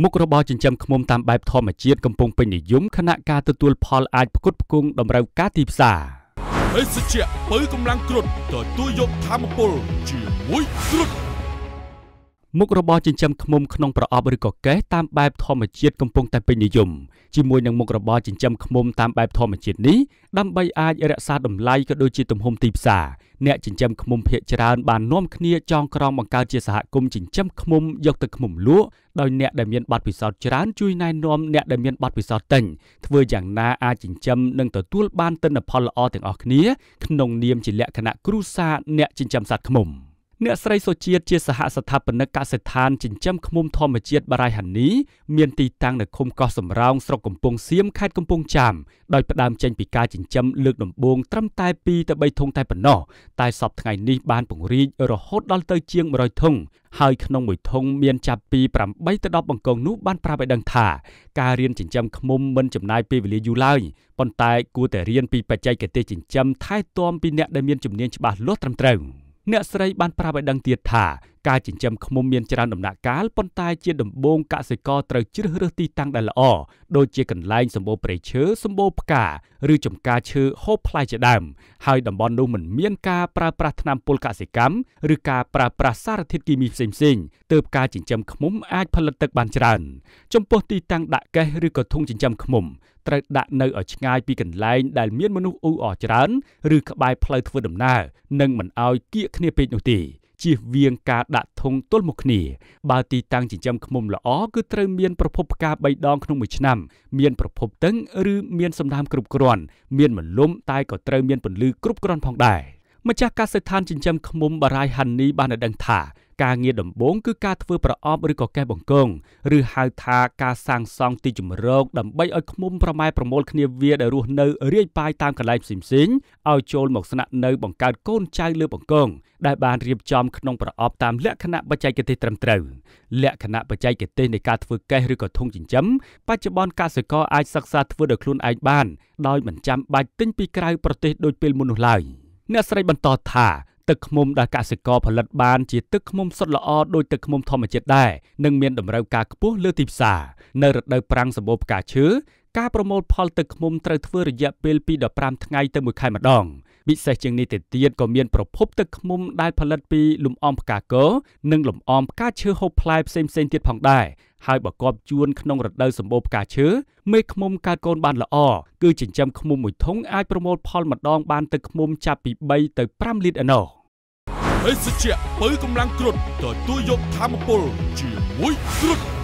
មុខរបរចិញ្ចឹមឃ្មុំតាមបែបធម្មជាតិកំពុងពេញនិយមខណៈការទទួលផលអាចផ្គត់ផ្គង់តម្រូវការទីផ្សារបេសជ្ជៈបើកម្លាំងគ្រុតទទួលយកធម្មពលជាមួយគ្រុតមុខរបរចិញ្ចឹមឃ្មុំក្នុងប្រអប់ឬក៏កេសតាមបែបធម្មជាតិកំពុងតែពេញនិយមជាមួយនឹងមុខរបរចិញ្ចឹមឃ្មុំតាមបែបធម្មជាតិនេះដើម្បីអាចរក្សាតម្លៃក៏ដូចជាទំហំទីផ្សារអ្នកចិញ្ចឹមឃ្មុំភាគច្រើនបាននាំគ្នាចងក្រងបង្កើតជាសហគមន៍ចិញ្ចឹមឃ្មុំយកទៅឃ្មុំលក់ដោយអ្នកដែលមានប័ណ្ណពិសោធន៍ច្រើនជួយណែនាំអ្នកដែលមានប័ណ្ណពិសោធន៍តិចធ្វើយ៉ាងណាអាចចិញ្ចឹមនិងទទួលបានទិន្នផលល្អទាំងអស់គ្នាក្នុងនាមជាលក្ខណៈគ្រួសារអ្នកចិញ្ចឹមសត្វឃ្មុំ។អ្នកស្រីសុជាតិជាសហស្ថាបនិកកសិដ្ឋានចិញ្ចឹមឃ្មុំធម្មជាតិបារៃហានីមានទីតាំងនៅឃុំកោះសំរោងស្រុកកំពង់សៀមខេត្តកំពង់ចាមដោយផ្ដើមចេញពីការចិញ្ចឹមលើកដំបូងត្រឹមតែ2ទៅ3ធុងតែប៉ុណ្ណោះតែសប្តាហ៍នេះបានពង្រីករហូតដល់ទៅជាង100ធុងហើយក្នុងមួយធុងមានចាប់ពី8ទៅ10បង្គង់នោះបានប្រាប់ឲ្យដឹងថាការរៀនចិញ្ចឹមឃ្មុំមិនចំណាយពេលវេលាយូរឡើយប៉ុន្តែគួរតែរៀនពីបច្ចេកទេសចិញ្ចឹមថែទាំពីអ្នកដែលមានជំនាញច្បាស់លាស់ត្រឹមត្រូវ។អ្នកស្រីបានប្រាប់ឲ្យដឹងទៀតថាការចិញ្ចឹមឃ្មុំមានច្រើនដំណាក់កាលប៉ុន្តែ ជាដំបូងកសិករត្រូវជ្រើសរើសទីតាំងដែលល្អដូចជាកន្លែងសម្បូរព្រៃឈើសម្បូរផ្កាឬចំការឈើហូបផ្លែជាដើមហើយតំបន់នោះមិនមានការប្រើប្រាស់ថ្នាំពុលកសិកម្មឬការប្រើប្រាស់សារធាតុគីមីផ្សេងៗទើបការចិញ្ចឹមឃ្មុំអាចផលិតទឹកបានច្រើនចំពោះទីតាំងដាក់កេះឬក៏ធុងចិញ្ចឹមឃ្មុំ ត្រូវដាក់នៅឲ្យឆ្ងាយពីកន្លែងដែលមានមនុស្សអ៊ូអរច្រើនឬក្បែរផ្លូវធ្វើដំណើរនិងមិនឲ្យគៀកគ្នាពេកនោះទេ។ជៀសវាងការដាក់ធុងទល់មុខគ្នាបើទីតាំងចិញ្ចឹមឃ្មុំល្អគឺត្រូវមានប្រភពផ្កា3ដងក្នុងមួយឆ្នាំ មានប្រភពតឹង ឬ មានសំដាមគ្រប់គ្រាន់មានមលំ តែក៏ត្រូវមានពន្លឺគ្រប់គ្រាន់ផងដែរម្ចាស់កសិដ្ឋានចិញ្ចឹមឃ្មុំបារាយហាន់នីបានដឹងថាការងារដំបូងគឺការធ្វើប្រអប់ឬក៏កេះបង្កងឬហៅថាការសាងសង់ទីជម្រកដើម្បីឲ្យឃុំប្រម៉ែប្រមូលគ្នាវាដែលរស់នៅរាយប៉ាយតាមកន្លែងផ្សេងៗឲ្យចូលមកស្នាក់នៅបង្កើតកូនចៅលើបង្កងដែលបានរៀបចំក្នុងប្រអប់តាមលក្ខណៈបច្ចេកទេសត្រឹមត្រូវលក្ខណៈបច្ចេកទេសនៃការធ្វើកេះឬក៏ធុងចិញ្ចឹមបច្ចុប្បន្នកសិករអាចសិក្សាធ្វើដោយខ្លួនឯងបានដោយមិនចាំបាច់ទិញពីក្រៅប្រទេសដូចពេលមុននោះឡើយអ្នកស្រីបន្តថាទឹកឃ្មុំដែលកសិករផលិតបានជាទឹកឃ្មុំសុទ្ធល្អដោយទឹកឃ្មុំធម្មជាតិដែរនិងមានតម្រូវការខ្ពស់លើទីផ្សារនៅរដូវប្រាំងសម្បូរផ្កាឈើការប្រមូលផលទឹកឃ្មុំត្រូវធ្វើរយៈពេល2ដល់5ថ្ងៃទៅ1ខែម្ដងពិសេសជាងនេះទៅទៀតក៏មានប្រភពទឹកឃ្មុំដែលផលិតពីលំអងផ្កាកោនិងលំអងផ្កាឈើហូបផ្លែផ្សេងៗទៀតផងដែរហើយបើកប់ជួនក្នុងរដូវសម្បូរផ្កាឈើមេឃឃ្មុំកើតកូនបានល្អគឺចិញ្ចឹមឃ្មុំមួយធុងអាចប្រមូលផលម្ដងបានទឹកឃ្មុំចាប់ពី3ទៅ5លីត្រឯណោះភេសជ្ជៈបើកម្លាំងគ្រុតទទួលយកធម្មពលជាមួយគ្រុត